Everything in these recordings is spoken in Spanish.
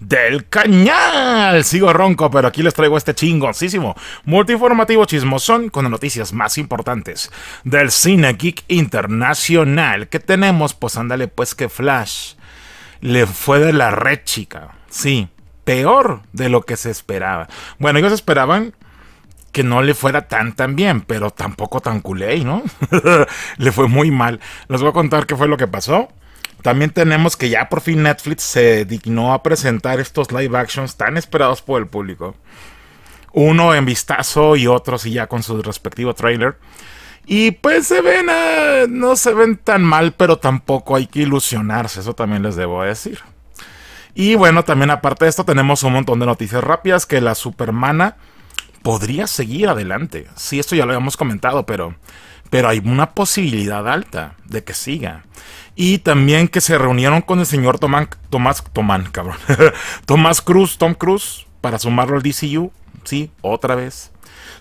del cañal. Sigo ronco, pero aquí les traigo este chingoncísimo multiformativo chismosón con las noticias más importantes del cine geek internacional que tenemos. Pues ándale, pues que Flash le fue de la red, chica. Sí, peor de lo que se esperaba. Bueno, ellos esperaban que no le fuera tan tan bien, pero tampoco tan culé, ¿no? le fue muy mal. Les voy a contar qué fue lo que pasó también tenemos que ya por fin Netflix se dignó a presentar estos live actions tan esperados por el público. Uno en vistazo y otros sí ya con su respectivo trailer. Y pues se ven, eh, no se ven tan mal, pero tampoco hay que ilusionarse, eso también les debo decir. Y bueno, también aparte de esto tenemos un montón de noticias rápidas que la Superman podría seguir adelante. Sí, esto ya lo habíamos comentado, pero pero hay una posibilidad alta de que siga. Y también que se reunieron con el señor Tomán, Tomás, Tomán, cabrón. Tomás Cruz, Tom Cruz, para sumarlo al DCU. Sí, otra vez.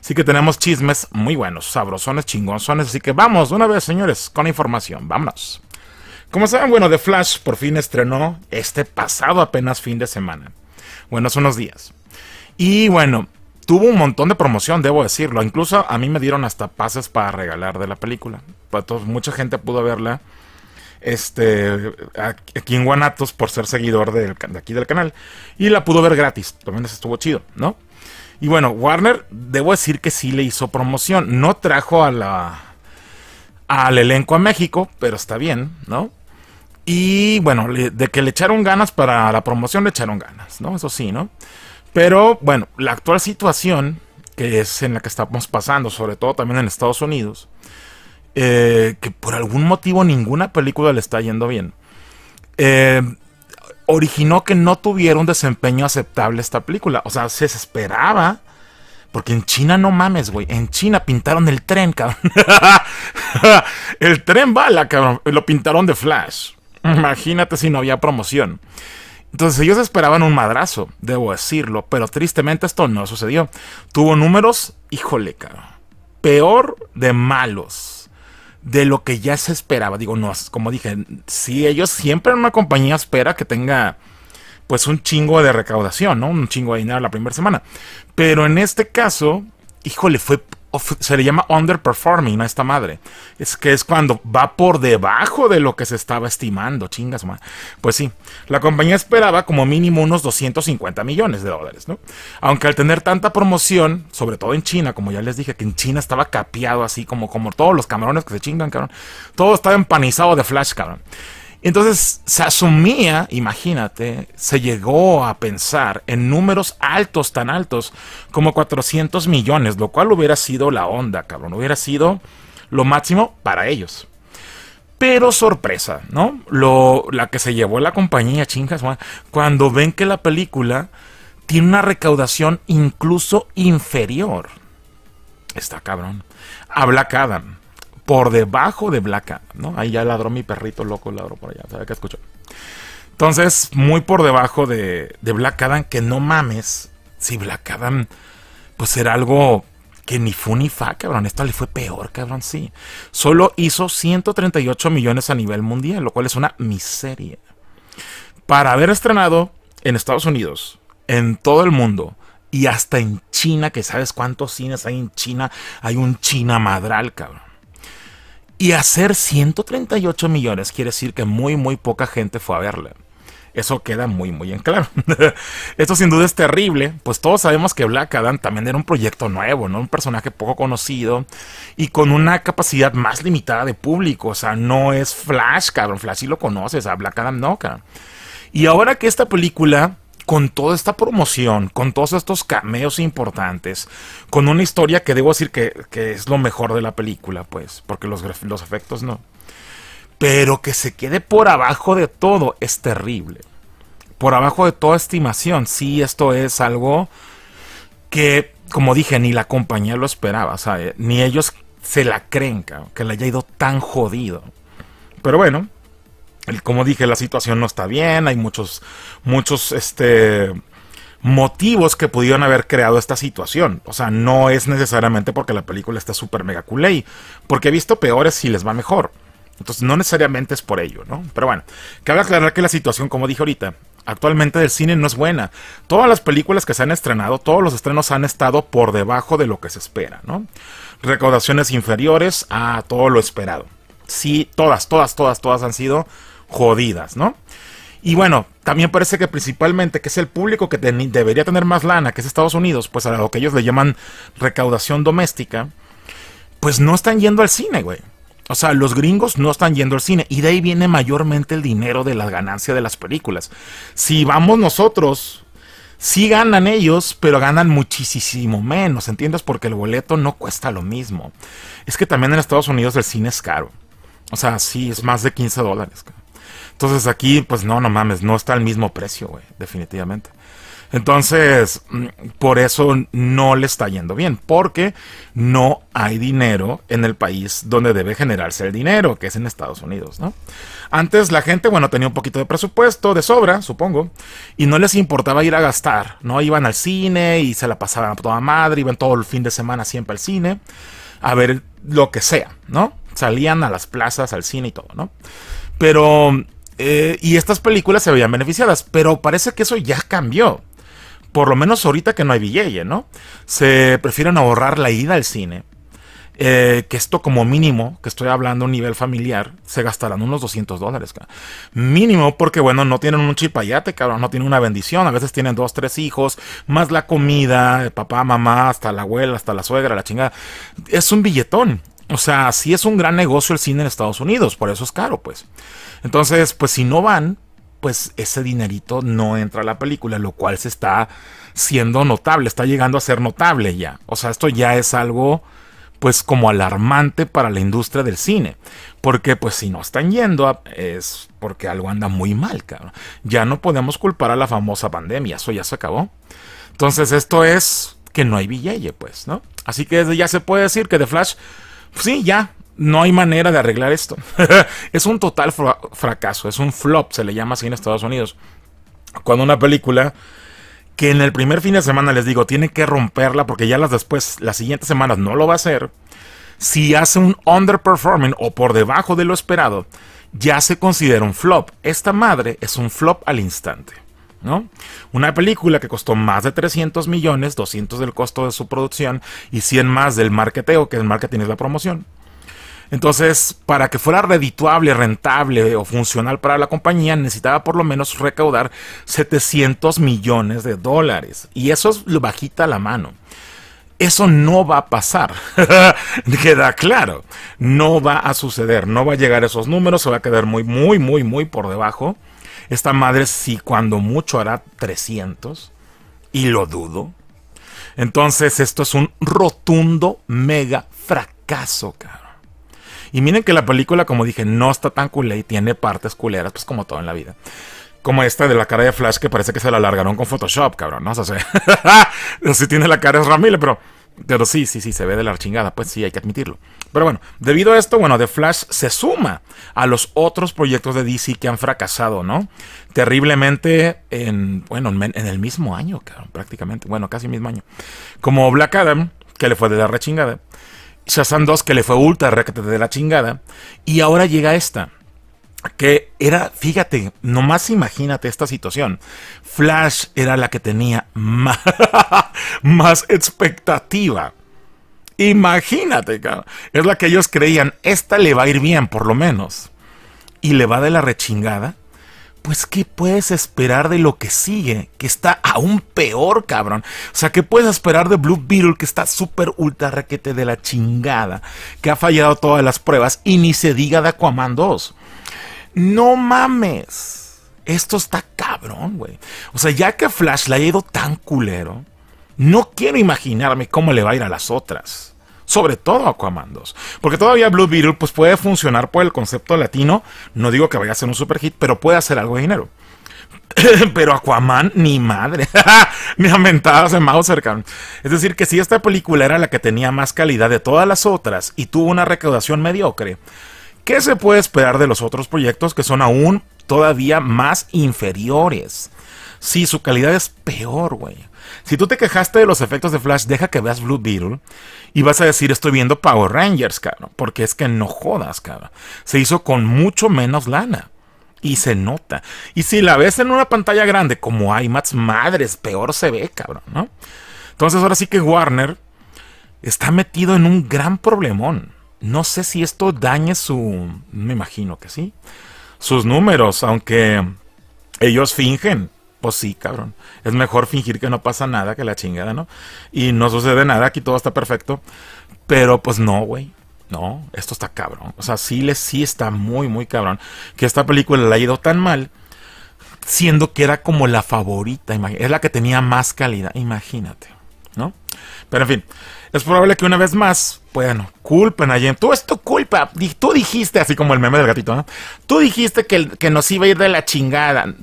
Así que tenemos chismes muy buenos, sabrosones, chingonzones. Así que vamos, una vez, señores, con información. Vámonos. Como saben, bueno, The Flash por fin estrenó este pasado apenas fin de semana. Bueno, son unos días. Y bueno, tuvo un montón de promoción, debo decirlo. Incluso a mí me dieron hasta pases para regalar de la película. Pues, mucha gente pudo verla. Este, aquí en Guanatos, por ser seguidor de aquí del canal. Y la pudo ver gratis. También estuvo chido, ¿no? Y bueno, Warner, debo decir que sí le hizo promoción. No trajo a la, al elenco a México, pero está bien, ¿no? Y bueno, de que le echaron ganas para la promoción, le echaron ganas, ¿no? Eso sí, ¿no? Pero bueno, la actual situación que es en la que estamos pasando, sobre todo también en Estados Unidos, eh, que por algún motivo ninguna película le está yendo bien, eh, originó que no tuviera un desempeño aceptable esta película. O sea, se esperaba. Porque en China no mames, güey. En China pintaron el tren, cabrón. el tren bala, cabrón. Lo pintaron de flash. Imagínate si no había promoción. Entonces ellos esperaban un madrazo, debo decirlo, pero tristemente esto no sucedió. Tuvo números, híjole, peor de malos de lo que ya se esperaba. Digo, no, como dije, si ellos siempre en una compañía espera que tenga pues un chingo de recaudación, ¿no? Un chingo de dinero la primera semana. Pero en este caso, híjole, fue se le llama underperforming a esta madre. Es que es cuando va por debajo de lo que se estaba estimando, chingas, Pues sí, la compañía esperaba como mínimo unos 250 millones de dólares, ¿no? Aunque al tener tanta promoción, sobre todo en China, como ya les dije, que en China estaba capeado así como, como todos los camarones que se chingan, cabrón. Todo estaba empanizado de flash, cabrón. Entonces se asumía, imagínate, se llegó a pensar en números altos, tan altos como 400 millones, lo cual hubiera sido la onda, cabrón, hubiera sido lo máximo para ellos. Pero sorpresa, ¿no? la que se llevó la compañía, chingas, cuando ven que la película tiene una recaudación incluso inferior. Está cabrón. Habla Adam por debajo de Black Adam, ¿no? Ahí ya ladró mi perrito loco, ladró por allá, ¿sabes qué escucho? Entonces, muy por debajo de, de Black Adam, que no mames, si Black Adam, pues era algo que ni fu ni fa, cabrón. Esto le fue peor, cabrón, sí. Solo hizo 138 millones a nivel mundial, lo cual es una miseria. Para haber estrenado en Estados Unidos, en todo el mundo y hasta en China, que sabes cuántos cines hay en China, hay un China madral, cabrón. Y hacer 138 millones quiere decir que muy, muy poca gente fue a verla. Eso queda muy, muy en claro. Esto sin duda es terrible, pues todos sabemos que Black Adam también era un proyecto nuevo, ¿no? Un personaje poco conocido y con una capacidad más limitada de público. O sea, no es Flash, cabrón. Flash sí lo conoces, a Black Adam no, cabrón. Y ahora que esta película con toda esta promoción, con todos estos cameos importantes, con una historia que debo decir que, es lo mejor de la película, pues, porque los, los efectos no. Pero que se quede por abajo de todo es terrible. Por abajo de toda estimación. Sí, esto es algo que, como dije, ni la compañía lo esperaba, ¿sabes? Eh, ni ellos se la creen, que le haya ido tan jodido. Pero bueno, como dije, la situación no está bien, hay muchos, muchos, este motivos que pudieron haber creado esta situación. O sea, no es necesariamente porque la película está súper mega culé, porque he visto peores y les va mejor. Entonces, no necesariamente es por ello, ¿no? Pero bueno, cabe aclarar que la situación, como dije ahorita, actualmente del cine no es buena. Todas las películas que se han estrenado, todos los estrenos han estado por debajo de lo que se espera, ¿no? Recaudaciones inferiores a todo lo esperado. Sí, todas, todas, todas, todas han sido jodidas, ¿no? Y bueno, también parece que principalmente que es el público que debería tener más lana, que es Estados Unidos, pues a lo que ellos le llaman recaudación doméstica, pues no están yendo al cine, güey. O sea, los gringos no están yendo al cine y de ahí viene mayormente el dinero de la ganancia de las películas. Si vamos nosotros, sí ganan ellos, pero ganan muchísimo menos, ¿entiendes? Porque el boleto no cuesta lo mismo. Es que también en Estados Unidos el cine es caro. O sea, sí, es más de 15 dólares. Güey. Entonces aquí, pues no, no mames, no está al mismo precio, güey, definitivamente. Entonces, mm, por eso no le está yendo bien, porque no hay dinero en el país donde debe generarse el dinero, que es en Estados Unidos, ¿no? Antes la gente, bueno, tenía un poquito de presupuesto, de sobra, supongo, y no les importaba ir a gastar, ¿no? Iban al cine y se la pasaban a toda madre, iban todo el fin de semana siempre al cine, a ver lo que sea, ¿no? Salían a las plazas, al cine y todo, ¿no? Pero eh, y estas películas se habían beneficiadas, pero parece que eso ya cambió. Por lo menos ahorita que no hay billete, ¿eh? ¿no? Se prefieren ahorrar la ida al cine. Eh, que esto como mínimo, que estoy hablando a nivel familiar, se gastarán unos 200 dólares. Mínimo porque, bueno, no tienen un chipayate, cabrón, no tienen una bendición. A veces tienen dos, tres hijos, más la comida, papá, mamá, hasta la abuela, hasta la suegra, la chingada. Es un billetón. O sea, sí es un gran negocio el cine en Estados Unidos, por eso es caro, pues. Entonces, pues si no van, pues ese dinerito no entra a la película, lo cual se está siendo notable, está llegando a ser notable ya. O sea, esto ya es algo pues como alarmante para la industria del cine, porque pues si no están yendo es porque algo anda muy mal, cabrón. Ya no podemos culpar a la famosa pandemia, eso ya se acabó. Entonces esto es que no hay billete, pues, ¿no? Así que ya se puede decir que The Flash, pues, sí, ya no hay manera de arreglar esto. es un total fracaso, es un flop, se le llama así en Estados Unidos. Cuando una película que en el primer fin de semana les digo, tiene que romperla porque ya las después, las siguientes semanas no lo va a hacer. Si hace un underperforming o por debajo de lo esperado, ya se considera un flop. Esta madre es un flop al instante. ¿No? Una película que costó más de 300 millones, 200 del costo de su producción y 100 más del marketeo, que el marketing es la promoción. Entonces, para que fuera redituable, rentable o funcional para la compañía, necesitaba por lo menos recaudar 700 millones de dólares. Y eso es lo bajita la mano. Eso no va a pasar. Queda claro. No va a suceder. No va a llegar a esos números. Se va a quedar muy, muy, muy, muy por debajo. Esta madre si cuando mucho hará 300. Y lo dudo. Entonces, esto es un rotundo mega fracaso, cabrón. Y miren que la película, como dije, no está tan culé y tiene partes culeras, pues como todo en la vida. Como esta de la cara de Flash que parece que se la alargaron con Photoshop, cabrón, ¿no? sé si tiene la cara es Ramírez, pero... Pero sí, sí, sí, se ve de la chingada, pues sí, hay que admitirlo. Pero bueno, debido a esto, bueno, The Flash se suma a los otros proyectos de DC que han fracasado, ¿no? Terriblemente en, bueno, en el mismo año, cabrón, prácticamente, bueno, casi el mismo año. Como Black Adam, que le fue de la rechingada. Shazam 2 que le fue ultra de la chingada. Y ahora llega esta. Que era, fíjate, nomás imagínate esta situación. Flash era la que tenía más, más expectativa. Imagínate, cara. Es la que ellos creían, esta le va a ir bien, por lo menos. Y le va de la rechingada pues ¿qué puedes esperar de lo que sigue? Que está aún peor, cabrón. O sea, ¿qué puedes esperar de Blue Beetle que está súper ultra raquete de la chingada? Que ha fallado todas las pruebas y ni se diga de Aquaman 2. No mames. Esto está cabrón, güey. O sea, ya que Flash le ha ido tan culero, no quiero imaginarme cómo le va a ir a las otras sobre todo Aquaman 2. Porque todavía Blue Beetle pues, puede funcionar por el concepto latino, no digo que vaya a ser un super hit, pero puede hacer algo de dinero. pero Aquaman, ni madre, ni amentadas en cercano Es decir, que si esta película era la que tenía más calidad de todas las otras y tuvo una recaudación mediocre, ¿qué se puede esperar de los otros proyectos que son aún todavía más inferiores? Si su calidad es peor, güey. Si tú te quejaste de los efectos de Flash, deja que veas Blue Beetle y vas a decir, estoy viendo Power Rangers, cabrón. Porque es que no jodas, cabrón. Se hizo con mucho menos lana. Y se nota. Y si la ves en una pantalla grande como IMAX, madres, peor se ve, cabrón, ¿no? Entonces ahora sí que Warner está metido en un gran problemón. No sé si esto dañe su... me imagino que sí. Sus números, aunque ellos fingen pues sí, cabrón. Es mejor fingir que no pasa nada que la chingada, ¿no? Y no sucede nada, aquí todo está perfecto. Pero pues no, güey. No, esto está cabrón. O sea, sí, le, sí está muy, muy cabrón. Que esta película le ha ido tan mal, siendo que era como la favorita. Es la que tenía más calidad, imagínate. ¿No? Pero en fin, es probable que una vez más, bueno, culpen a todo Tú es tu culpa. Tú dijiste, así como el meme del gatito, ¿no? Tú dijiste que, que nos iba a ir de la chingada.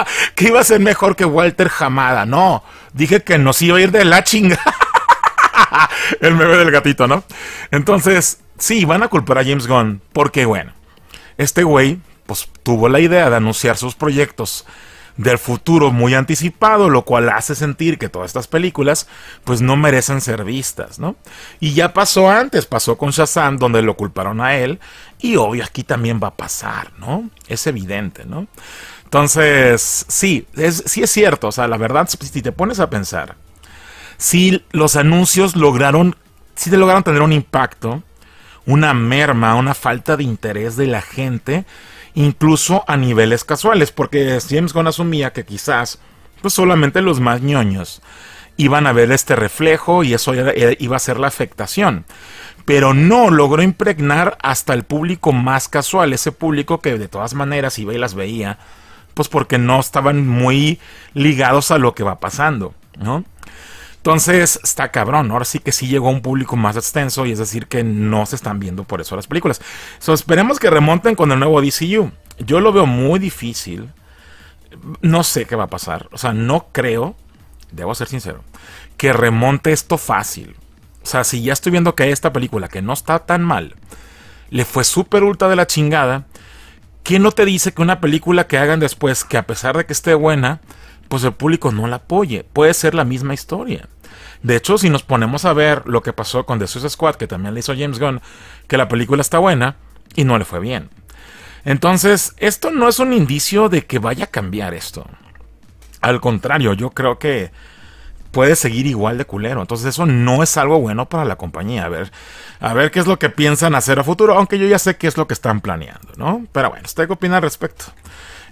que iba a ser mejor que Walter Jamada. No, dije que nos iba a ir de la chinga. El bebé del gatito, ¿no? Entonces, sí, van a culpar a James Gunn. Porque, bueno, este güey, pues tuvo la idea de anunciar sus proyectos del futuro muy anticipado, lo cual hace sentir que todas estas películas pues no merecen ser vistas, ¿no? Y ya pasó antes, pasó con Shazam, donde lo culparon a él, y hoy aquí también va a pasar, ¿no? Es evidente, ¿no? Entonces, sí, es, sí es cierto. O sea, la verdad, si te pones a pensar, si los anuncios lograron, si te lograron tener un impacto, una merma, una falta de interés de la gente, incluso a niveles casuales, porque James Gunn asumía que quizás, pues solamente los más ñoños iban a ver este reflejo y eso eh, iba a ser la afectación. Pero no logró impregnar hasta el público más casual, ese público que de todas maneras iba y las veía pues, porque no estaban muy ligados a lo que va pasando, ¿no? Entonces está cabrón, ahora sí que sí llegó un público más extenso y es decir que no se están viendo por eso las películas. esperemos que remonten con el nuevo DCU. Yo lo veo muy difícil. No sé qué va a pasar. O sea, no creo, debo ser sincero, que remonte esto fácil. O sea, si ya estoy viendo que esta película, que no está tan mal, le fue súper ultra de la chingada, ¿Quién no te dice que una película que hagan después, que a pesar de que esté buena, pues el público no la apoye? Puede ser la misma historia. De hecho, si nos ponemos a ver lo que pasó con The Suicide Squad, que también le hizo James Gunn, que la película está buena y no le fue bien. Entonces, esto no es un indicio de que vaya a cambiar esto. Al contrario, yo creo que puede seguir igual de culero. Entonces eso no es algo bueno para la compañía. A ver, a ver qué es lo que piensan hacer a futuro, aunque yo ya sé qué es lo que están planeando, ¿no? Pero bueno, ¿usted qué opina al respecto?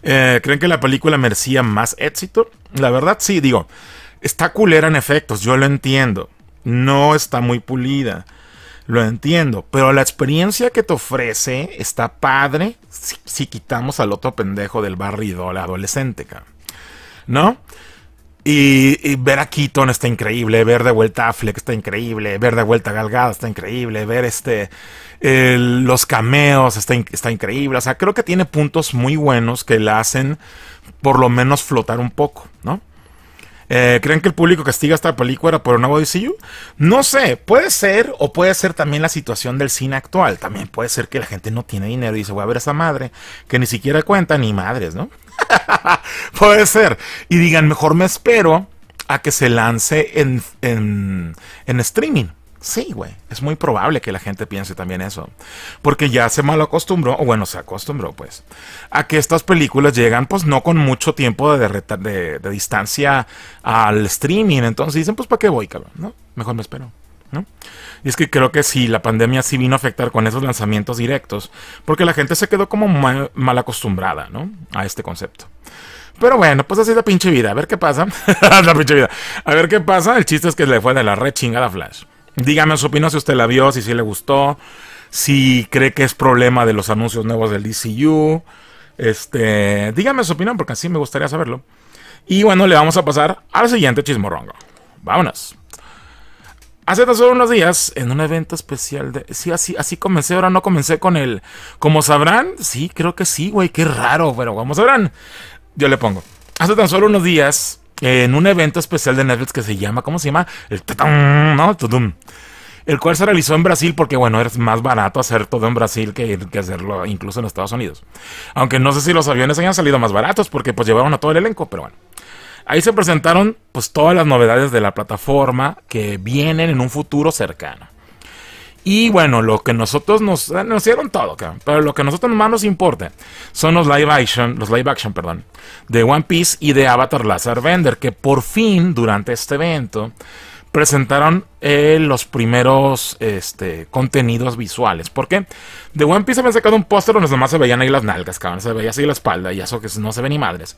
Eh, ¿Creen que la película merecía más éxito? La verdad sí, digo, está culera en efectos, yo lo entiendo. No está muy pulida. Lo entiendo, pero la experiencia que te ofrece está padre si, quitamos al otro pendejo del La adolescente, ¿no? Y, ver a Keaton está increíble, ver de vuelta a Affleck está increíble, ver de vuelta a Galgada está increíble, ver este los cameos está, está increíble. O sea, creo que tiene puntos muy buenos que la hacen por lo menos flotar un poco, ¿no? Eh, ¿Creen que el público castiga esta película por un DCU? No sé, puede ser o puede ser también la situación del cine actual. También puede ser que la gente no tiene dinero y dice, voy a ver a esa madre, que ni siquiera cuenta ni madres, ¿no? puede ser. Y digan, mejor me espero a que se lance en, en streaming. Sí, güey. Es muy probable que la gente piense también eso. Porque ya se mal acostumbró, o bueno, se acostumbró, pues, a que estas películas llegan, pues, no con mucho tiempo de, distancia al streaming. Entonces dicen, pues, ¿para qué voy, cabrón? Mejor me espero. Y es que creo que sí, la pandemia sí vino a afectar con esos lanzamientos directos, porque la gente se quedó como mal, acostumbrada, ¿no? A este concepto. Pero bueno, pues así es la pinche vida. A ver qué pasa. la pinche vida. A ver qué pasa. El chiste es que le fue de la red chingada Flash. Dígame su opinión si usted la vio, si sí le gustó, si cree que es problema de los anuncios nuevos del DCU. Este, dígame su opinión porque así me gustaría saberlo. Y bueno, le vamos a pasar al siguiente chismorrongo. Vámonos. Hace tan solo unos días, en un evento especial de... Sí, así, así comencé, ahora no comencé con él. Como sabrán, sí, creo que sí, güey, qué raro, pero como sabrán, yo le pongo. Hace tan solo unos días, en un evento especial de Netflix que se llama, ¿cómo se llama? El tatum, ¿no? El cual se realizó en Brasil porque, bueno, es más barato hacer todo en Brasil que, que hacerlo incluso en Estados Unidos. Aunque no sé si los aviones hayan salido más baratos porque pues llevaron a todo el elenco, pero bueno. Ahí se presentaron pues todas las novedades de la plataforma que vienen en un futuro cercano. Y bueno, lo que nosotros nos, eh, nos hicieron todo, cabrón, pero lo que a nosotros más nos importa son los live action, los live action, perdón, de One Piece y de Avatar Lazar Bender, que por fin durante este evento presentaron eh, los primeros este, contenidos visuales. Porque de One Piece habían sacado un póster donde nomás se veían ahí las nalgas, cabrón. Se veía así la espalda y eso que no se ve ni madres.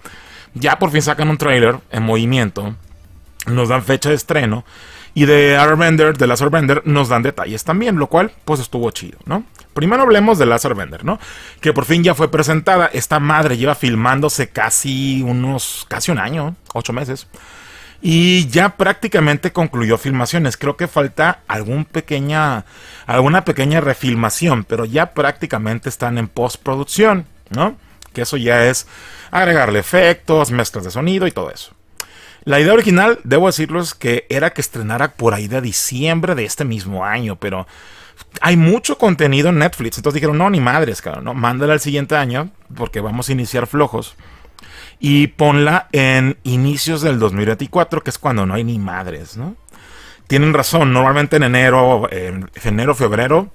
Ya por fin sacan un trailer en movimiento. Nos dan fecha de estreno. Y de Airbender, de Lazar Bender, nos dan detalles también, lo cual pues estuvo chido, ¿no? Primero hablemos de Lazar Bender, ¿no? Que por fin ya fue presentada. Esta madre lleva filmándose casi unos, casi un año, ocho meses. Y ya prácticamente concluyó filmaciones. Creo que falta algún pequeña, alguna pequeña refilmación, pero ya prácticamente están en postproducción, ¿no? Que eso ya es agregarle efectos, mezclas de sonido y todo eso. La idea original, debo decirles que era que estrenara por ahí de diciembre de este mismo año, pero hay mucho contenido en Netflix. Entonces dijeron, no, ni madres, claro, ¿no? mándala al siguiente año porque vamos a iniciar flojos. Y ponla en inicios del 2024, que es cuando no hay ni madres, ¿no? Tienen razón, normalmente en enero, en enero, febrero,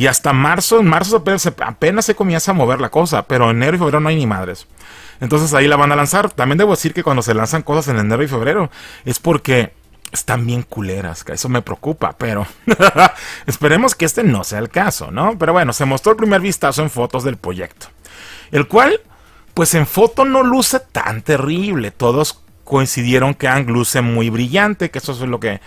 y hasta marzo, en marzo apenas, se comienza a mover la cosa, pero en enero y febrero no hay ni madres. Entonces ahí la van a lanzar. También debo decir que cuando se lanzan cosas en enero y febrero es porque están bien culeras, eso me preocupa, pero esperemos que este no sea el caso, ¿no? Pero bueno, se mostró el primer vistazo en fotos del proyecto, el cual, pues en foto no luce tan terrible, todos coincidieron que Ang luce muy brillante, que eso es lo que,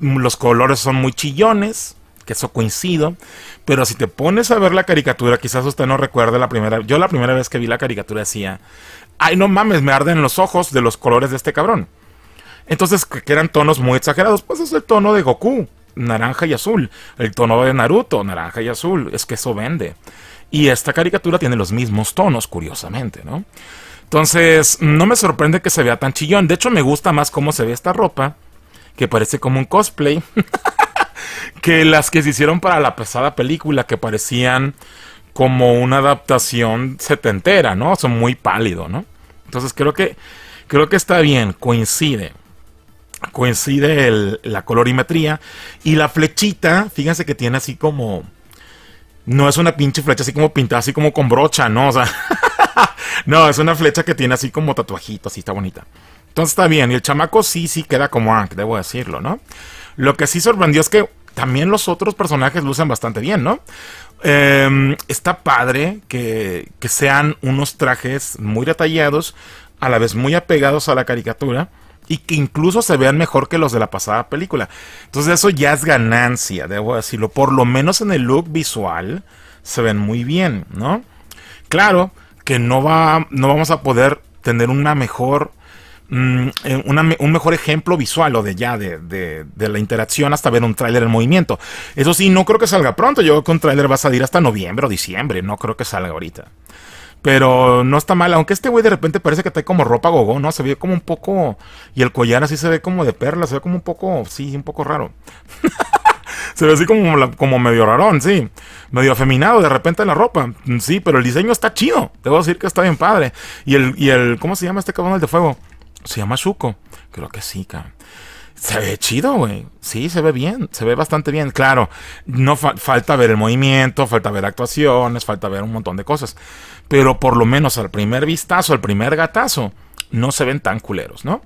los colores son muy chillones, que eso coincido, pero si te pones a ver la caricatura, quizás usted no recuerde la primera, yo la primera vez que vi la caricatura decía, ay no mames, me arden los ojos de los colores de este cabrón. Entonces, que eran tonos muy exagerados, pues es el tono de Goku, naranja y azul, el tono de Naruto, naranja y azul, es que eso vende. Y esta caricatura tiene los mismos tonos, curiosamente, ¿no? Entonces, no me sorprende que se vea tan chillón. De hecho, me gusta más cómo se ve esta ropa, que parece como un cosplay. que las que se hicieron para la pesada película, que parecían como una adaptación setentera, ¿no? Son muy pálido, ¿no? Entonces creo que, creo que está bien, coincide. Coincide la colorimetría y la flechita, fíjense que tiene así como... No es una pinche flecha así como pintada, así como con brocha, ¿no? O sea, no, es una flecha que tiene así como tatuajito, así está bonita. Entonces está bien, y el chamaco sí, sí queda como ah, debo decirlo, ¿no? Lo que sí sorprendió es que también los otros personajes lucen bastante bien, ¿no? Em, está padre que, que, sean unos trajes muy detallados, a la vez muy apegados a la caricatura. Y que incluso se vean mejor que los de la pasada película. Entonces eso ya es ganancia, debo decirlo. Por lo menos en el look visual se ven muy bien, ¿no? Claro que no, va, no vamos a poder tener una mejor Mm, eh, un mejor ejemplo visual o de ya de, la interacción hasta ver un tráiler en movimiento. Eso sí, no creo que salga pronto. Yo creo que un tráiler va a salir hasta noviembre o diciembre. No creo que salga ahorita. Pero no está mal, aunque este güey de repente parece que está como ropa gogó, ¿no? Se ve como un poco. Y el collar así se ve como de perla, se ve como un poco. Sí, un poco raro. se ve así como, como medio rarón, sí. Medio afeminado de repente la ropa. Sí, pero el diseño está chido. te Debo decir que está bien padre. Y el, y el ¿cómo se llama este cabrón el de fuego? Se llama Shuko Creo que sí, cabrón. Se ve chido, güey. Sí, se ve bien. Se ve bastante bien. Claro, no falta ver el movimiento, falta ver actuaciones, falta ver un montón de cosas. Pero por lo menos al primer vistazo, al primer gatazo, no se ven tan culeros, ¿no?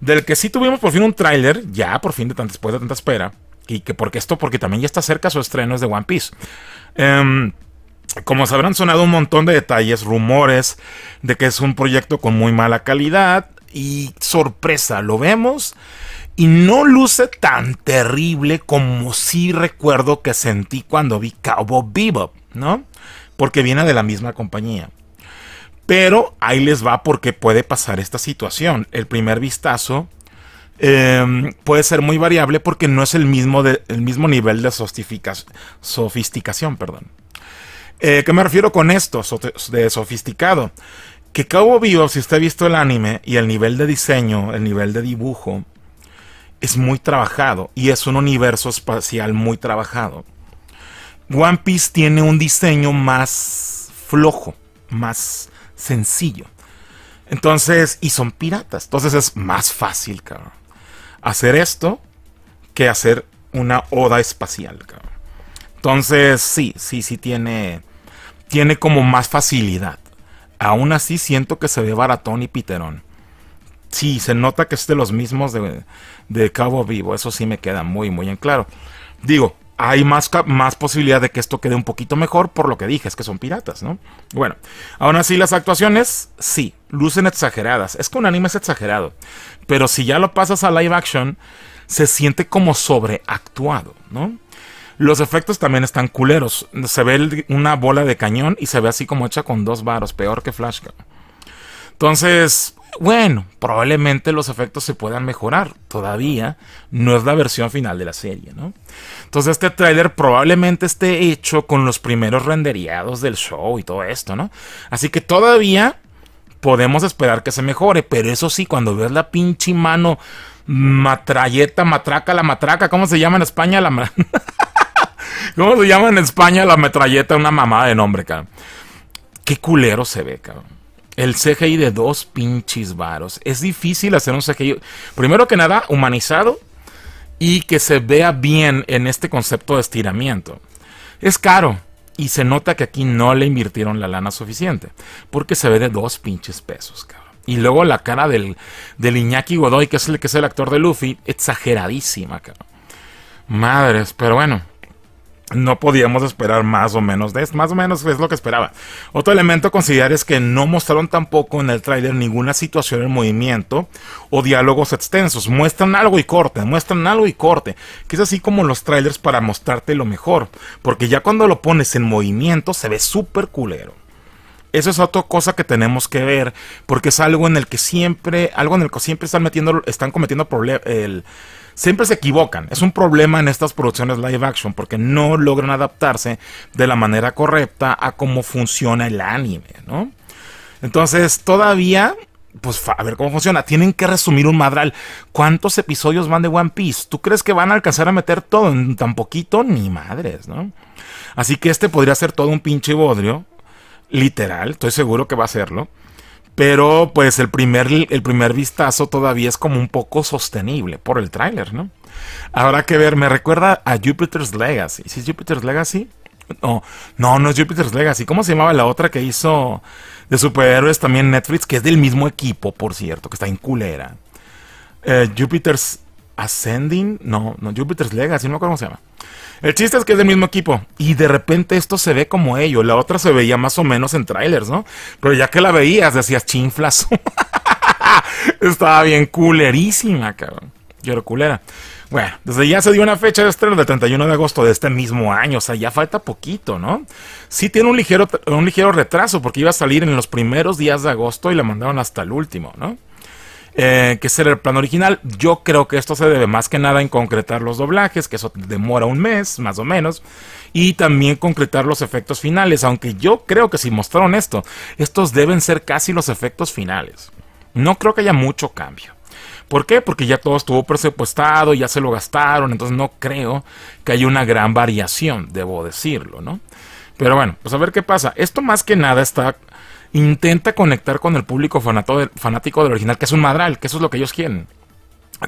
Del que sí tuvimos por fin un tráiler, ya por fin de después de tanta espera. Y que porque esto, porque también ya está cerca su estreno, es de One Piece. como em, como sabrán, sonado un montón de detalles, rumores de que es un proyecto con muy mala calidad, y sorpresa, lo vemos y no luce tan terrible como sí recuerdo que sentí cuando vi Cowboy Bebop, ¿no? Porque viene de la misma compañía. Pero ahí les va porque puede pasar esta situación. El primer vistazo em, puede ser muy variable porque no es el mismo, mismo nivel de sofisticación. Perdón. Eh, ¿Qué me refiero con esto? De sofisticado que Cabo Vivo, si usted ha visto el anime y el nivel de diseño, el nivel de dibujo, es muy trabajado y es un universo espacial muy trabajado. One Piece tiene un diseño más flojo, más sencillo. Entonces, y son piratas. Entonces es más fácil, cabrón, hacer esto que hacer una oda espacial, cabrón. Entonces, sí, sí, sí tiene, tiene como más facilidad. Aún así siento que se ve baratón y piterón. Sí, se nota que es de los mismos de, Cabo Vivo. Eso sí me queda muy, muy en claro. Digo, hay más, más posibilidad de que esto quede un poquito mejor por lo que dije, es que son piratas, ¿no? Bueno, aún así las actuaciones, sí, lucen exageradas. Es que un anime es exagerado. Pero si ya lo pasas a live action, se siente como sobreactuado, ¿no? Los efectos también están culeros. Se ve una bola de cañón y se ve así como hecha con dos varos, peor que Flash. Entonces, bueno, probablemente los efectos se puedan mejorar. Todavía no es la versión final de la serie, ¿no? Entonces este tráiler probablemente esté hecho con los primeros renderiados del show y todo esto, ¿no? Así que todavía podemos esperar que se mejore, pero eso sí, cuando ves la pinche mano Matrayeta, matraca, la matraca, ¿cómo se llama en España? La ¿Cómo se llama en España la metralleta? Una mamada de nombre, cabrón. Qué culero se ve, cabrón. El CGI de dos pinches varos. Es difícil hacer un CGI, primero que nada, humanizado y que se vea bien en este concepto de estiramiento. Es caro y se nota que aquí no le invirtieron la lana suficiente porque se ve de dos pinches pesos, cabrón. Y luego la cara del, Iñaki Godoy, que es, el, que es el actor de Luffy, exageradísima, cabrón. Madres, pero bueno no podíamos esperar más o menos de esto, más o menos es lo que esperaba. Otro elemento a considerar es que no mostraron tampoco en el tráiler ninguna situación en movimiento o diálogos extensos. Muestran algo y corte, muestran algo y corte, que es así como los trailers para mostrarte lo mejor, porque ya cuando lo pones en movimiento se ve súper culero. Eso es otra cosa que tenemos que ver, porque es algo en el que siempre, algo en el que siempre están metiendo, están cometiendo problemas, siempre se equivocan. Es un problema en estas producciones live action, porque no logran adaptarse de la manera correcta a cómo funciona el anime, ¿no? Entonces, todavía pues a ver cómo funciona. Tienen que resumir un madral. ¿Cuántos episodios van de One Piece? ¿Tú crees que van a alcanzar a meter todo en tan poquito? Ni madres, ¿no? Así que este podría ser todo un pinche bodrio literal, estoy seguro que va a hacerlo. Pero pues el primer, el primer vistazo todavía es como un poco sostenible por el tráiler, ¿no? Habrá que ver, me recuerda a Jupiter's Legacy. ¿Sí es Jupiter's Legacy? No, no, no es Jupiter's Legacy. ¿Cómo se llamaba la otra que hizo de superhéroes también Netflix? Que es del mismo equipo, por cierto, que está en culera. Eh, Jupiter's Ascending, no, no, Jupiter's Legacy, no me acuerdo cómo se llama. El chiste es que es del mismo equipo y de repente esto se ve como ello, la otra se veía más o menos en trailers, ¿no? Pero ya que la veías decías chinflas. Estaba bien culerísima, cabrón. Yo era culera. Bueno, desde ya se dio una fecha de estreno del 31 de agosto de este mismo año, o sea, ya falta poquito, ¿no? Sí tiene un ligero, un ligero retraso porque iba a salir en los primeros días de agosto y la mandaron hasta el último, ¿no? Eh, que ser el plan original. Yo creo que esto se debe más que nada en concretar los doblajes, que eso demora un mes, más o menos, y también concretar los efectos finales, aunque yo creo que si mostraron esto, estos deben ser casi los efectos finales. No creo que haya mucho cambio. ¿Por qué? Porque ya todo estuvo presupuestado, ya se lo gastaron, entonces no creo que haya una gran variación, debo decirlo, ¿no? Pero bueno, pues a ver qué pasa. Esto más que nada está intenta conectar con el público fanático del original, que es un madral, que eso es lo que ellos quieren.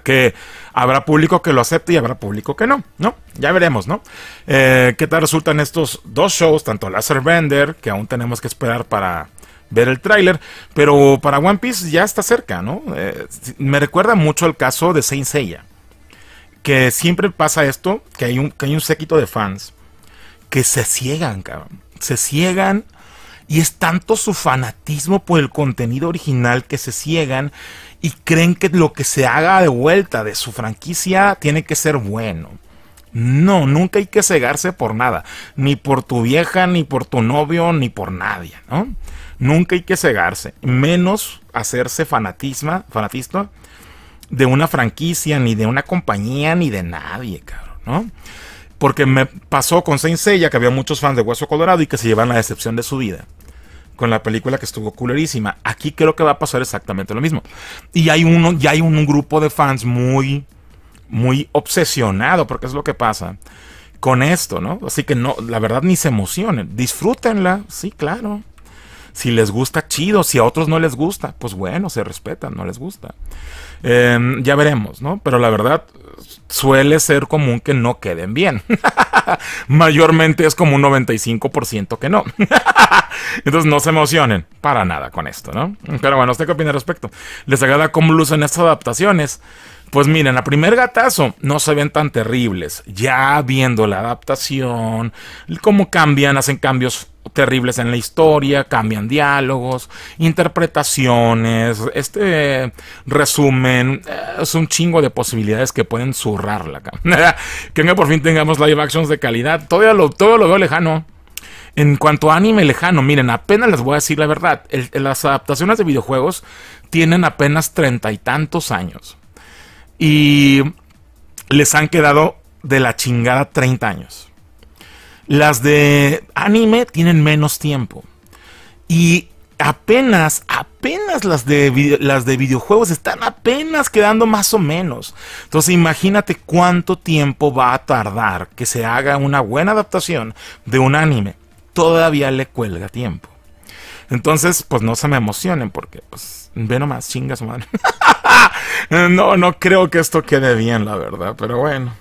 Que habrá público que lo acepte y habrá público que no, ¿no? Ya veremos, ¿no? Eh, ¿Qué tal resultan estos dos shows? Tanto Laser Bender, que aún tenemos que esperar para ver el tráiler, pero para One Piece ya está cerca, ¿no? Eh, me recuerda mucho al caso de Saint Seiya, que siempre pasa esto, que hay un, que hay un séquito de fans que se ciegan, cabrón. Se ciegan y es tanto su fanatismo por el contenido original que se ciegan y creen que lo que se haga de vuelta de su franquicia tiene que ser bueno. No, nunca hay que cegarse por nada, ni por tu vieja, ni por tu novio, ni por nadie, ¿no? Nunca hay que cegarse, menos hacerse fanatisma, fanatista de una franquicia, ni de una compañía, ni de nadie, cabrón, ¿no? Porque me pasó con Saint Seiya que había muchos fans de Hueso Colorado y que se llevan la decepción de su vida con la película que estuvo culerísima. Aquí creo que va a pasar exactamente lo mismo. Y hay uno, ya hay un, grupo de fans muy, muy obsesionado, porque es lo que pasa con esto, ¿no? Así que no, la verdad ni se emocionen. Disfrútenla, sí, claro. Si les gusta, chido. Si a otros no les gusta, pues bueno, se respetan, no les gusta. Em, ya veremos, ¿no? Pero la verdad, suele ser común que no queden bien. Mayormente es como un 95% que no. Entonces no se emocionen para nada con esto, ¿no? Pero bueno, ¿usted qué opina al respecto? ¿Les agrada cómo lucen estas adaptaciones? Pues miren, a primer gatazo no se ven tan terribles. Ya viendo la adaptación, cómo cambian, hacen cambios terribles en la historia, cambian diálogos, interpretaciones, este resumen, eh, es un chingo de posibilidades que pueden la cámara que por fin tengamos live actions de calidad, lo, todo lo veo lejano. En cuanto a anime lejano, miren, apenas les voy a decir la verdad, las adaptaciones de videojuegos tienen apenas treinta y tantos años. Y les han quedado de la chingada Treinta años. Las de anime tienen menos tiempo. Y apenas, apenas las de, las de videojuegos están apenas quedando más o menos. Entonces imagínate cuánto tiempo va a tardar que se haga una buena adaptación de un anime. Todavía le cuelga tiempo. Entonces, pues no se me emocionen porque, pues, ve nomás, chingas madre. no, no creo que esto quede bien, la verdad, pero bueno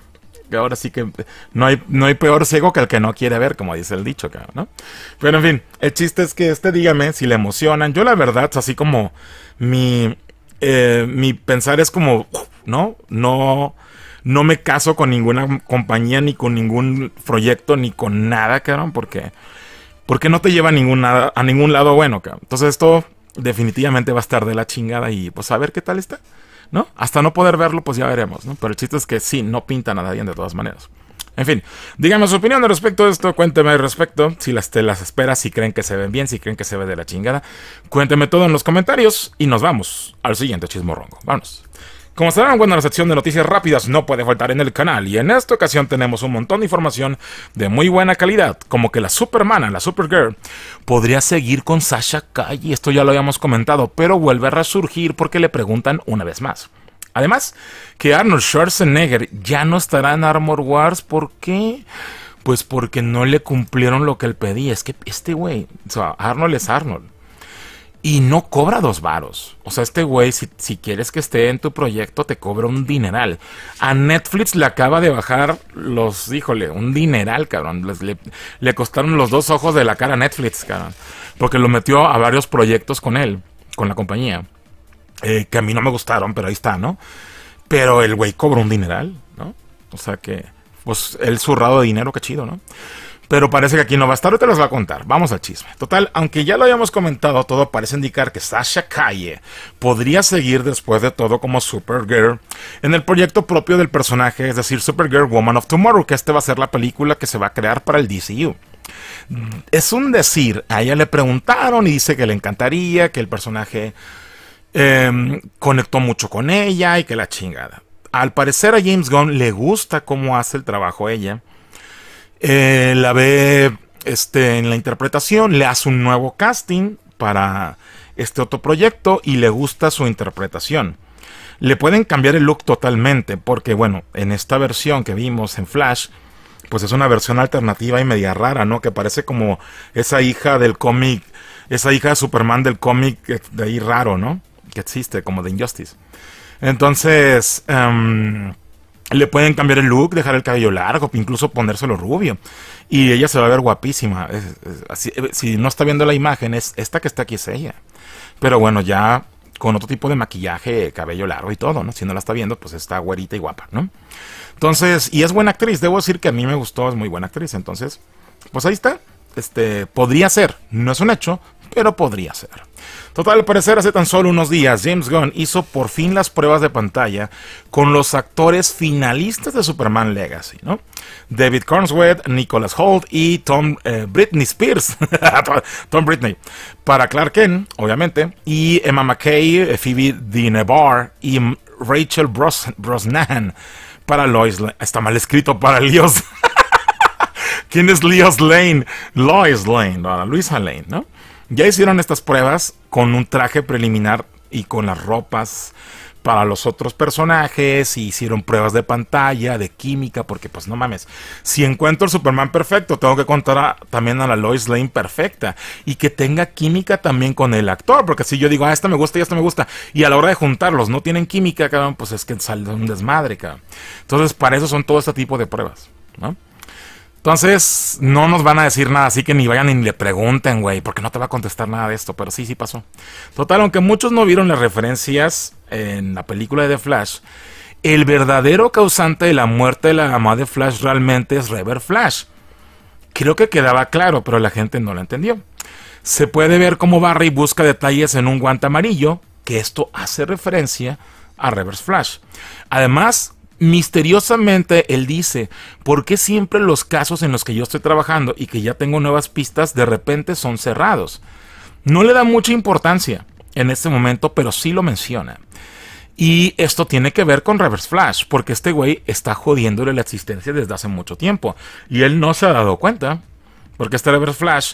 ahora sí que no hay, no hay peor ciego que el que no quiere ver, como dice el dicho, cabrón, ¿no? Pero en fin, el chiste es que este, dígame, si le emocionan. Yo la verdad, así como mi, eh, mi pensar es como, ¿no? No, no me caso con ninguna compañía, ni con ningún proyecto, ni con nada, cabrón, porque, porque no te lleva a ningún, a ningún lado bueno, cabrón. Entonces esto definitivamente va a estar de la chingada y pues a ver qué tal está. ¿no? Hasta no poder verlo, pues ya veremos, ¿no? Pero el chiste es que sí, no pinta nada bien de todas maneras. En fin, díganme su opinión al respecto de esto, cuénteme al respecto, si las telas esperas, si creen que se ven bien, si creen que se ve de la chingada. Cuénteme todo en los comentarios y nos vamos al siguiente chismorrongo. Vámonos. Como estarán bueno, la sección de noticias rápidas no puede faltar en el canal y en esta ocasión tenemos un montón de información de muy buena calidad, como que la Supermana, la Supergirl, podría seguir con Sasha Kai, esto ya lo habíamos comentado, pero vuelve a resurgir porque le preguntan una vez más. Además, que Arnold Schwarzenegger ya no estará en Armor Wars, ¿por qué? Pues porque no le cumplieron lo que él pedía, es que este güey, o sea, Arnold es Arnold. Y no cobra dos varos. O sea, este güey, si, si, quieres que esté en tu proyecto, te cobra un dineral. A Netflix le acaba de bajar los, híjole, un dineral, cabrón. Les, le, costaron los dos ojos de la cara a Netflix, cabrón. Porque lo metió a varios proyectos con él, con la compañía. Eh, que a mí no me gustaron, pero ahí está, ¿no? Pero el güey cobra un dineral, ¿no? O sea que, pues, el zurrado de dinero, qué chido, ¿no? pero parece que aquí no va a estar, te los va a contar. Vamos al chisme. Total, aunque ya lo habíamos comentado, todo parece indicar que Sasha Calle podría seguir después de todo como Supergirl en el proyecto propio del personaje, es decir, Supergirl Woman of Tomorrow, que esta va a ser la película que se va a crear para el DCU. Es un decir, a ella le preguntaron y dice que le encantaría, que el personaje em, conectó mucho con ella y que la chingada. Al parecer a James Gunn le gusta cómo hace el trabajo ella eh, la ve este, en la interpretación, le hace un nuevo casting para este otro proyecto y le gusta su interpretación. Le pueden cambiar el look totalmente, porque bueno, en esta versión que vimos en Flash, pues es una versión alternativa y media rara, ¿no? Que parece como esa hija del cómic, esa hija de Superman del cómic de ahí raro, ¿no? Que existe, como de Injustice. Entonces, em, le pueden cambiar el look, dejar el cabello largo, incluso ponérselo rubio. Y ella se va a ver guapísima. Eh, si no está viendo la imagen, es esta que está aquí es ella. Pero bueno, ya con otro tipo de maquillaje, cabello largo y todo, ¿no? Si no la está viendo, pues está güerita y guapa, ¿no? Entonces, y es buena actriz, debo decir que a mí me gustó, es muy buena actriz, entonces, pues ahí está. Este, podría ser, no es un hecho, pero podría ser. Total, al parecer hace tan solo unos días, James Gunn hizo por fin las pruebas de pantalla con los actores finalistas de Superman Legacy, ¿no? David Cornsworth, Nicholas Holt y Tom eh, Britney Spears, Tom Britney, para Clark Kent, obviamente, y Emma McKay, eh, Phoebe Dinebar y Rachel Brosnan... para Lois Lane. Está mal escrito para Leo's. ¿Quién es Leos Lane? Lois Lane, no, Luisa Lane, ¿no? Ya hicieron estas pruebas con un traje preliminar y con las ropas para los otros personajes y hicieron pruebas de pantalla, de química, porque pues no mames, si encuentro el Superman perfecto, tengo que contar también a la Lois Lane perfecta y que tenga química también con el actor, porque si yo digo, ah, esta me gusta y esta me gusta, y a la hora de juntarlos no tienen química, cabrón, pues es que de un desmadre, cabrón. Entonces, para eso son todo este tipo de pruebas, ¿no? Entonces, no nos van a decir nada, así que ni vayan ni le pregunten, güey, porque no te va a contestar nada de esto, pero sí, sí pasó. Total, aunque muchos no vieron las referencias en la película de The Flash, el verdadero causante de la muerte de la mamá de Flash realmente es Reverse Flash. Creo que quedaba claro, pero la gente no lo entendió. Se puede ver cómo Barry busca detalles en un guante amarillo, que esto hace referencia a Reverse Flash. Además, misteriosamente él dice, ¿por qué siempre los casos en los que yo estoy trabajando y que ya tengo nuevas pistas de repente son cerrados? No le da mucha importancia en este momento, pero sí lo menciona. Y esto tiene que ver con Reverse Flash, porque este güey está jodiéndole la existencia desde hace mucho tiempo. Y él no se ha dado cuenta, porque este Reverse Flash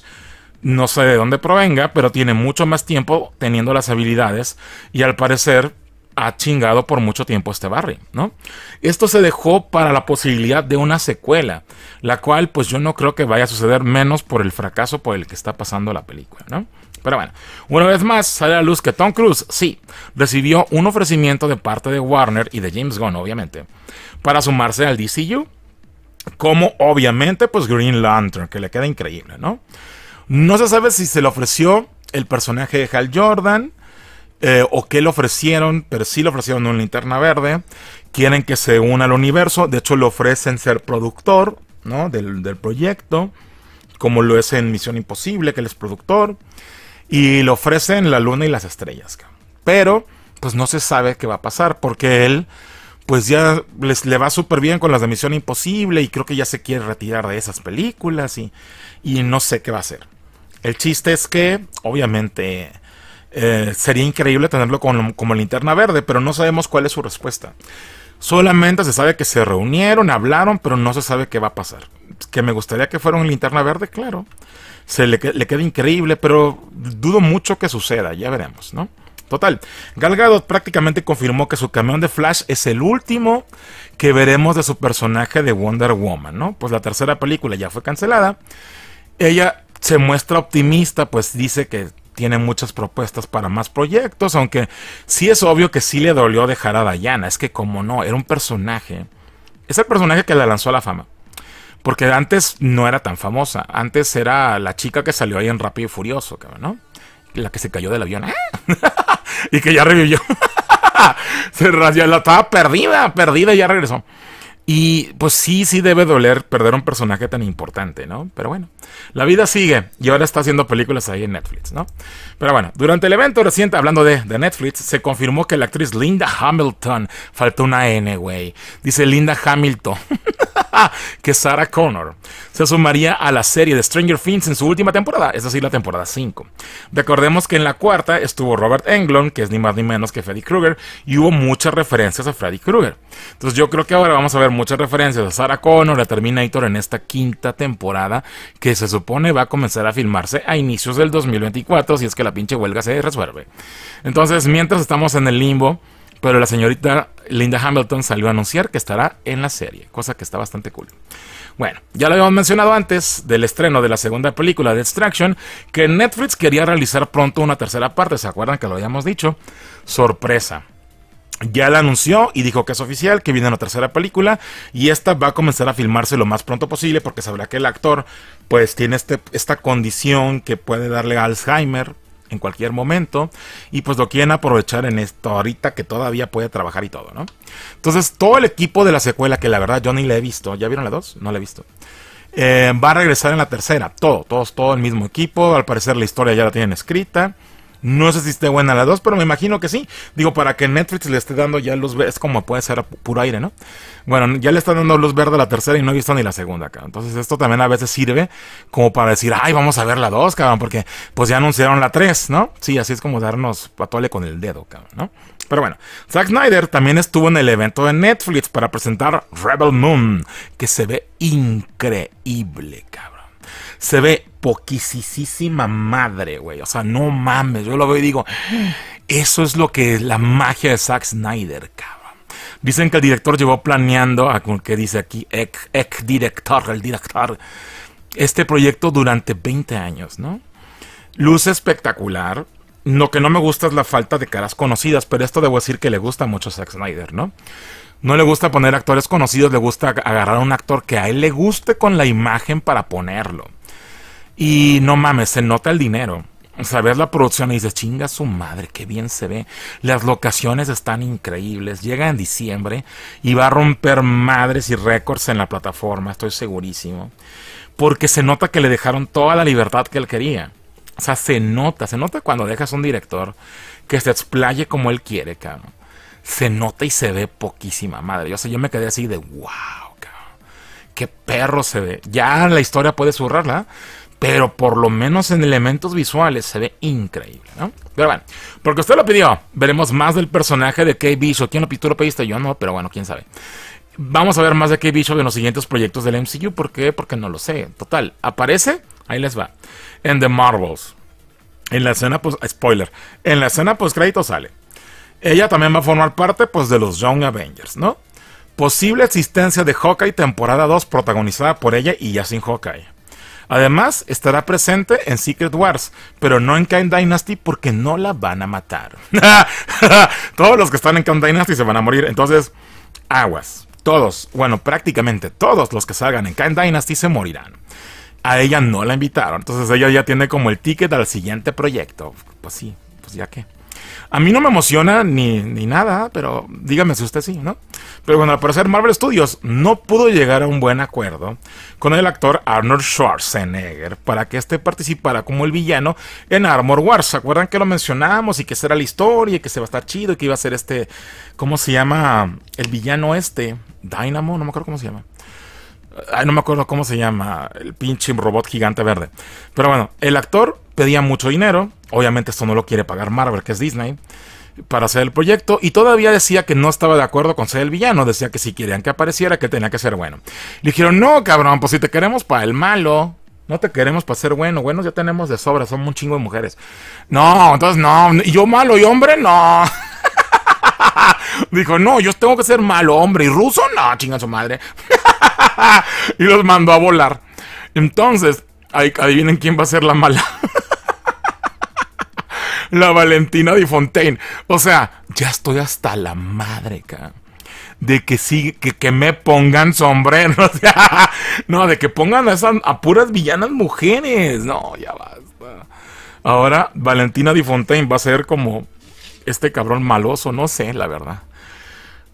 no sé de dónde provenga, pero tiene mucho más tiempo teniendo las habilidades y al parecer ha chingado por mucho tiempo este barrio, ¿no? Esto se dejó para la posibilidad de una secuela, la cual pues yo no creo que vaya a suceder menos por el fracaso por el que está pasando la película, ¿no? Pero bueno, una vez más sale a la luz que Tom Cruise, sí, recibió un ofrecimiento de parte de Warner y de James Gunn, obviamente, para sumarse al DCU, como obviamente pues Green Lantern, que le queda increíble, ¿no? No se sabe si se le ofreció el personaje de Hal Jordan, eh, o qué le ofrecieron, pero sí le ofrecieron una linterna verde. Quieren que se una al universo. De hecho, le ofrecen ser productor del, proyecto, como lo es en Misión Imposible, que él es productor. Y le ofrecen la luna y las estrellas. Pero, pues no se sabe qué va a pasar, porque él, pues ya les, le va súper bien con las de Misión Imposible y creo que ya se quiere retirar de esas películas y, y no sé qué va a hacer. El chiste es que, obviamente, eh, sería increíble tenerlo como, linterna verde, pero no sabemos cuál es su respuesta. Solamente se sabe que se reunieron, hablaron, pero no se sabe qué va a pasar. Que me gustaría que fuera un linterna verde, claro. Se le, le queda increíble, pero dudo mucho que suceda, ya veremos, ¿no? Total, Gal prácticamente confirmó que su camión de Flash es el último que veremos de su personaje de Wonder Woman, ¿no? Pues la tercera película ya fue cancelada. Ella se muestra optimista, pues dice que tiene muchas propuestas para más proyectos, aunque sí es obvio que sí le dolió dejar a Dayana es que como no, era un personaje, es el personaje que la lanzó a la fama. Porque antes no era tan famosa, antes era la chica que salió ahí en Rápido y Furioso, ¿no? La que se cayó del avión ¿eh? y que ya revivió. se rasgó, la estaba perdida, perdida y ya regresó. Y pues sí, sí debe doler perder un personaje tan importante, ¿no? Pero bueno, la vida sigue y ahora está haciendo películas ahí en Netflix, ¿no? Pero bueno, durante el evento reciente, hablando de, Netflix, se confirmó que la actriz Linda Hamilton, faltó una N, güey, dice Linda Hamilton, que Sarah Connor se sumaría a la serie de Stranger Things en su última temporada, es decir, la temporada 5. Recordemos que en la cuarta estuvo Robert Englund, que es ni más ni menos que Freddy Krueger, y hubo muchas referencias a Freddy Krueger. Entonces yo creo que ahora vamos a ver muchas referencias a Sarah Connor, a Terminator en esta quinta temporada que se supone va a comenzar a filmarse a inicios del 2024 si es que la pinche huelga se resuelve. Entonces, mientras estamos en el limbo, pero la señorita Linda Hamilton salió a anunciar que estará en la serie, cosa que está bastante cool. Bueno, ya lo habíamos mencionado antes del estreno de la segunda película de Extraction, que Netflix quería realizar pronto una tercera parte, ¿se acuerdan que lo habíamos dicho? Sorpresa ya la anunció y dijo que es oficial, que viene la tercera película y esta va a comenzar a filmarse lo más pronto posible porque sabrá que el actor pues tiene este, esta condición que puede darle Alzheimer en cualquier momento y pues lo quieren aprovechar en esto ahorita que todavía puede trabajar y todo, ¿no? Entonces todo el equipo de la secuela que la verdad yo ni la he visto, ¿ya vieron la dos? No la he visto. Eh, va a regresar en la tercera, todo, todos, todo el mismo equipo, al parecer la historia ya la tienen escrita. No sé si esté buena la 2, pero me imagino que sí. Digo, para que Netflix le esté dando ya luz verde, es como puede ser puro aire, ¿no? Bueno, ya le están dando luz verde a la tercera y no he visto ni la segunda cabrón Entonces esto también a veces sirve como para decir, ay, vamos a ver la 2, cabrón, porque pues ya anunciaron la 3, ¿no? Sí, así es como darnos patole con el dedo, cabrón, ¿no? Pero bueno, Zack Snyder también estuvo en el evento de Netflix para presentar Rebel Moon, que se ve increíble, cabrón se ve poquisísima madre, güey. O sea, no mames. Yo lo veo y digo, eso es lo que es la magia de Zack Snyder, cabrón. Dicen que el director llevó planeando, ah, que dice aquí, ex, ex director, el director, este proyecto durante 20 años, ¿no? Luz espectacular. Lo que no me gusta es la falta de caras conocidas, pero esto debo decir que le gusta mucho a Zack Snyder, ¿no? No le gusta poner actores conocidos, le gusta agarrar a un actor que a él le guste con la imagen para ponerlo. Y no mames, se nota el dinero. O sea, ves la producción y dices, chinga su madre, qué bien se ve. Las locaciones están increíbles. Llega en diciembre y va a romper madres y récords en la plataforma, estoy segurísimo. Porque se nota que le dejaron toda la libertad que él quería. O sea, se nota, se nota cuando dejas a un director que se explaye como él quiere, cabrón. Se nota y se ve poquísima madre. Yo, sea, yo me quedé así de wow, cabrón. Qué perro se ve. Ya la historia puede surrarla pero por lo menos en elementos visuales se ve increíble, ¿no? Pero bueno, porque usted lo pidió, veremos más del personaje de K-Bishop. ¿Quién lo, tú lo pediste? Yo no, pero bueno, quién sabe. Vamos a ver más de K-Bishop en los siguientes proyectos del MCU. ¿Por qué? Porque no lo sé. Total, aparece, ahí les va. En The Marvels. En la escena, pues, spoiler. En la escena pues crédito sale. Ella también va a formar parte, pues, de los Young Avengers, ¿no? Posible existencia de Hawkeye temporada 2 protagonizada por ella y ya sin Hawkeye. Además, estará presente en Secret Wars, pero no en Kind Dynasty porque no la van a matar. todos los que están en Kind Dynasty se van a morir, entonces, aguas. Todos, bueno, prácticamente todos los que salgan en Kind Dynasty se morirán. A ella no la invitaron, entonces ella ya tiene como el ticket al siguiente proyecto. Pues sí, pues ya que. A mí no me emociona ni, nada, pero dígame si usted sí, ¿no? Pero bueno, al parecer Marvel Studios no pudo llegar a un buen acuerdo con el actor Arnold Schwarzenegger para que este participara como el villano en Armor Wars. ¿Se acuerdan que lo mencionamos y que será la historia y que se va a estar chido y que iba a ser este, ¿cómo se llama? El villano este, Dynamo, no me acuerdo cómo se llama. Ay, no me acuerdo cómo se llama, el pinche robot gigante verde. Pero bueno, el actor pedía mucho dinero, Obviamente esto no lo quiere pagar Marvel, que es Disney, para hacer el proyecto. Y todavía decía que no estaba de acuerdo con ser el villano. Decía que si querían que apareciera, que tenía que ser bueno. Le dijeron, no, cabrón, pues si te queremos para el malo. No te queremos para ser bueno. Buenos ya tenemos de sobra. Somos un chingo de mujeres. No, entonces no. ¿Y yo malo y hombre? No. Dijo, no, yo tengo que ser malo, hombre. ¿Y ruso? No, chinga su madre. y los mandó a volar. Entonces, adivinen quién va a ser la mala. la Valentina de Fontaine. O sea, ya estoy hasta la madre, De que sí, que, me pongan sombrero. no, de que pongan a, esas, a puras villanas mujeres. No, ya basta. Ahora, Valentina Di Fontaine va a ser como este cabrón maloso. No sé, la verdad.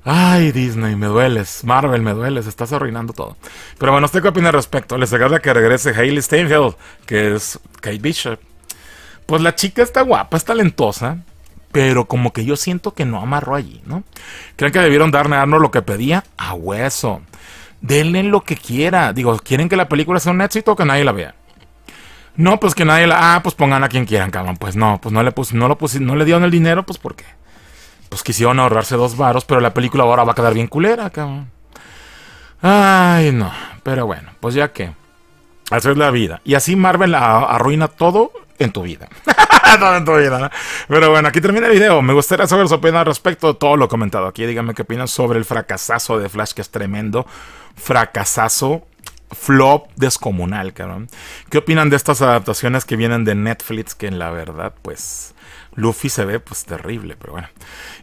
Ay, Disney, me dueles. Marvel, me dueles. Estás arruinando todo. Pero bueno, ¿usted qué opina al respecto? Les agrada que regrese Hailey Steinfeld, que es Kate Bishop. Pues la chica está guapa, es talentosa, pero como que yo siento que no amarró allí, ¿no? Creen que debieron darle lo que pedía a hueso. Denle lo que quiera. Digo, ¿quieren que la película sea un éxito o que nadie la vea? No, pues que nadie la. Ah, pues pongan a quien quieran, cabrón. Pues no, pues no le no lo no le dieron el dinero, pues porque. Pues quisieron ahorrarse dos varos, pero la película ahora va a quedar bien culera, cabrón. Ay, no. Pero bueno, pues ya que. es la vida. Y así Marvel arruina todo en tu vida. en tu vida. Pero bueno, aquí termina el video. Me gustaría saber su opinión al respecto de todo lo comentado aquí. Díganme qué opinan sobre el fracasazo de Flash, que es tremendo. Fracasazo. Flop descomunal, cabrón. ¿Qué opinan de estas adaptaciones que vienen de Netflix? Que en la verdad, pues. Luffy se ve pues terrible, pero bueno.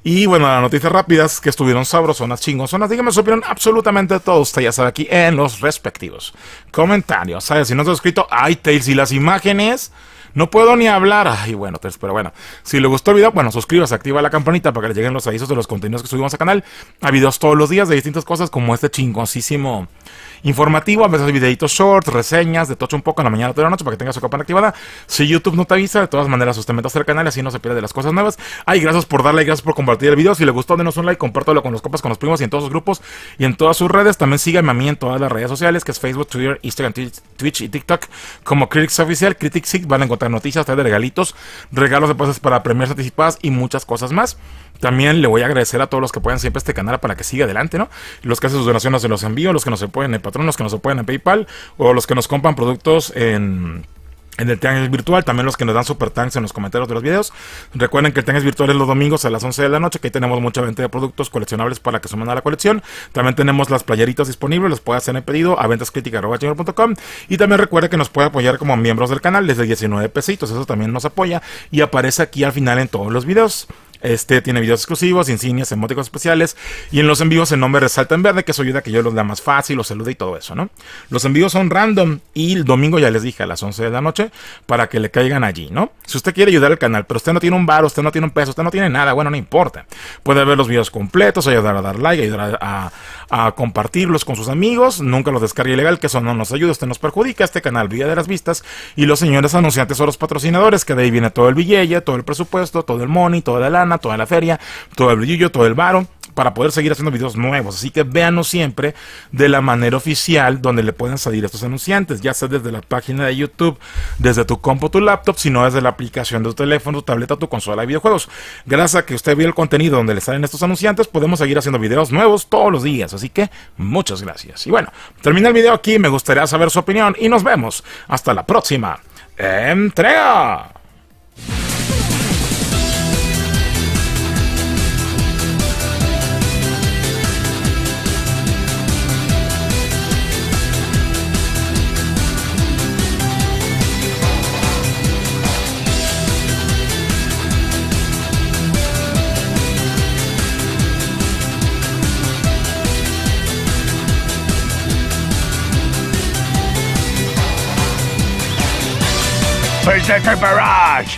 Y bueno, las noticias rápidas que estuvieron sabrosonas, chingonzonas, díganme su opinión absolutamente todo usted ya sabe aquí en los respectivos comentarios. ¿Sabes? Si no has suscrito, hay tales y las imágenes. No puedo ni hablar. Ay, bueno, pues, pero bueno. Si le gustó el video, bueno, suscríbase, activa la campanita para que le lleguen los avisos de los contenidos que subimos al canal. A videos todos los días de distintas cosas, como este chingosísimo informativo. A veces videitos shorts, reseñas, de tocho un poco en la mañana, toda la noche, para que tengas su campana activada. Si YouTube no te avisa, de todas maneras, suscríbete al canal, así no se pierde de las cosas nuevas. Ay, gracias por darle, gracias por compartir el video. Si le gustó, denos un like, compártalo con los copas, con los primos y en todos sus grupos y en todas sus redes. También síganme a mí en todas las redes sociales, que es Facebook, Twitter, Instagram, Twitch y TikTok, como Critics Oficial. Critics van a encontrar noticias, trae de regalitos, regalos de pases para premios anticipadas y muchas cosas más. También le voy a agradecer a todos los que puedan siempre este canal para que siga adelante, ¿no? Los que hacen sus donaciones en los envíos, los que nos apoyan en Patreon, los que nos apoyan en PayPal o los que nos compran productos en en el Tianguis Virtual, también los que nos dan super tanks en los comentarios de los videos. Recuerden que el Tianguis Virtual es los domingos a las 11 de la noche, que ahí tenemos mucha venta de productos coleccionables para que sumen a la colección. También tenemos las playeritas disponibles, los puede hacer en pedido a ventascritica.com. Y también recuerden que nos puede apoyar como miembros del canal desde 19 pesitos, eso también nos apoya y aparece aquí al final en todos los videos. Este tiene videos exclusivos, insignias, emóticos especiales. Y en los envíos el nombre resalta en verde, que eso ayuda a que yo los da más fácil, los salude y todo eso, ¿no? Los envíos son random y el domingo ya les dije a las 11 de la noche para que le caigan allí, ¿no? Si usted quiere ayudar al canal, pero usted no tiene un bar, usted no tiene un peso, usted no tiene nada, bueno, no importa. Puede ver los videos completos, ayudar a dar like, ayudar a, compartirlos con sus amigos. Nunca los descargue ilegal, que eso no nos ayuda, usted nos perjudica. Este canal vía de las vistas y los señores anunciantes son los patrocinadores, que de ahí viene todo el billete, todo el presupuesto, todo el money, toda la lana toda la feria, todo el brillo, todo el varo para poder seguir haciendo videos nuevos. Así que véanos siempre de la manera oficial donde le pueden salir estos anunciantes, ya sea desde la página de YouTube, desde tu compu, tu laptop, sino desde la aplicación de tu teléfono, tu tableta, tu consola de videojuegos. Gracias a que usted vio el contenido donde le salen estos anunciantes, podemos seguir haciendo videos nuevos todos los días. Así que muchas gracias. Y bueno, termina el video aquí, me gustaría saber su opinión y nos vemos. Hasta la próxima entrega. Who's in barrage?